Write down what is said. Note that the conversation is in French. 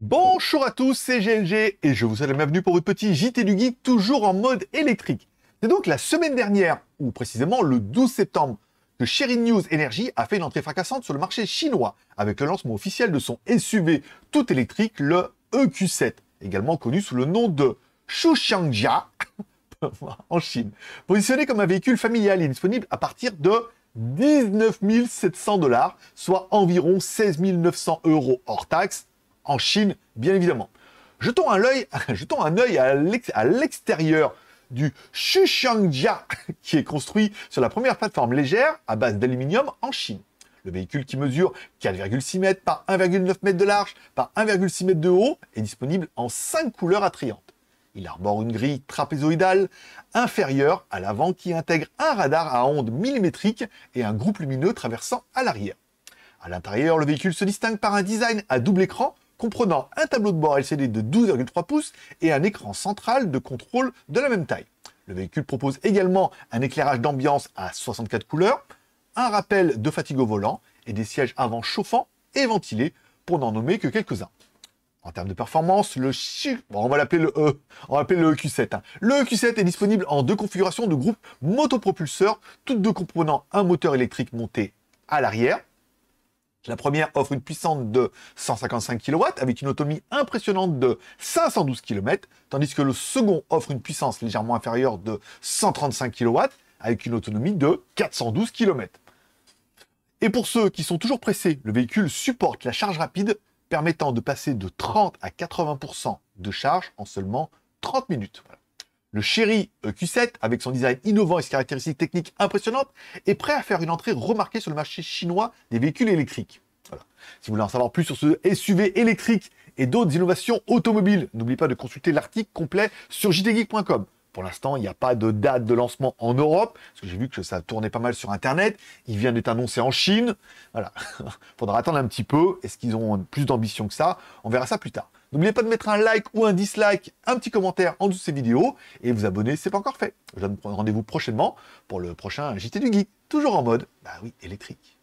Bonjour à tous, c'est GNG et je vous souhaite la bienvenue pour votre petit JT du Geek toujours en mode électrique. C'est donc la semaine dernière, ou précisément le 12 septembre, que Sherry News Energy a fait une entrée fracassante sur le marché chinois avec le lancement officiel de son SUV tout électrique, le EQ7, également connu sous le nom de Shushangjia en Chine. Positionné comme un véhicule familial, et disponible à partir de 19 700 dollars, soit environ 16 900 euros hors taxes, en Chine, bien évidemment. Jetons un œil, jetons un à l'extérieur du Shuxiangjia, qui est construit sur la première plateforme légère à base d'aluminium en Chine. Le véhicule qui mesure 4,6 mètres par 1,9 mètres de large par 1,6 mètres de haut est disponible en 5 couleurs attrayantes. Il arbore une grille trapézoïdale inférieure à l'avant qui intègre un radar à ondes millimétriques et un groupe lumineux traversant à l'arrière. À l'intérieur, le véhicule se distingue par un design à double écran comprenant un tableau de bord LCD de 12,3 pouces et un écran central de contrôle de la même taille. Le véhicule propose également un éclairage d'ambiance à 64 couleurs, un rappel de fatigue au volant et des sièges avant chauffants et ventilés pour n'en nommer que quelques-uns. En termes de performance, le Q... on va l'appeler le e, on va le e Q7. Hein. Le e Q7 est disponible en deux configurations de groupe motopropulseur, toutes deux comprenant un moteur électrique monté à l'arrière. La première offre une puissance de 155 kW avec une autonomie impressionnante de 512 km, tandis que le second offre une puissance légèrement inférieure de 135 kW avec une autonomie de 412 km. Et pour ceux qui sont toujours pressés, le véhicule supporte la charge rapide permettant de passer de 30 à 80% de charge en seulement 30 minutes. Le Chery euh, Q7, avec son design innovant et ses caractéristiques techniques impressionnantes, est prêt à faire une entrée remarquée sur le marché chinois des véhicules électriques. Si vous voulez en savoir plus sur ce SUV électrique et d'autres innovations automobiles, n'oubliez pas de consulter l'article complet sur jtgeek.com. Pour l'instant, il n'y a pas de date de lancement en Europe, parce que j'ai vu que ça tournait pas mal sur Internet. Il vient d'être annoncé en Chine. Voilà, faudra attendre un petit peu. Est-ce qu'ils ont plus d'ambition que ça On verra ça plus tard. N'oubliez pas de mettre un like ou un dislike, un petit commentaire en dessous de ces vidéos et vous abonner si ce pas encore fait. Je donne rendez-vous prochainement pour le prochain JT du Geek, toujours en mode, bah oui, électrique.